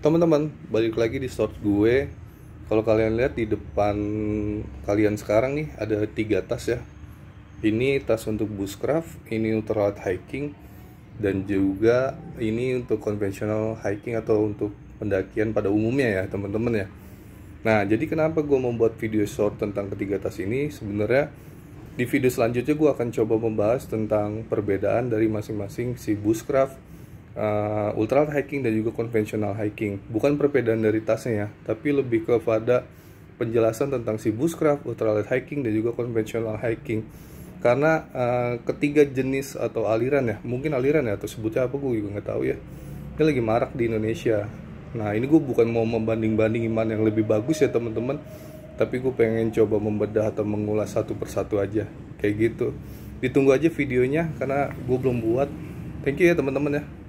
teman-teman balik lagi di short gue kalau kalian lihat di depan kalian sekarang nih ada tiga tas ya ini tas untuk bushcraft ini ultralight hiking dan juga ini untuk konvensional hiking atau untuk pendakian pada umumnya ya teman-teman ya nah jadi kenapa gue membuat video short tentang ketiga tas ini sebenarnya di video selanjutnya gue akan coba membahas tentang perbedaan dari masing-masing si bushcraft uh, ultra hiking dan juga konvensional hiking. Bukan perbedaan dari tasnya ya, tapi lebih kepada penjelasan tentang si bushcraft, ultralight hiking dan juga konvensional hiking. Karena uh, ketiga jenis atau aliran ya, mungkin aliran ya atau sebutnya apa gue juga nggak tahu ya. Ini lagi marak di Indonesia. Nah ini gue bukan mau membanding banding iman yang lebih bagus ya teman-teman, tapi gue pengen coba membedah atau mengulas satu persatu aja, kayak gitu. Ditunggu aja videonya karena gue belum buat. Thank you ya teman-teman ya.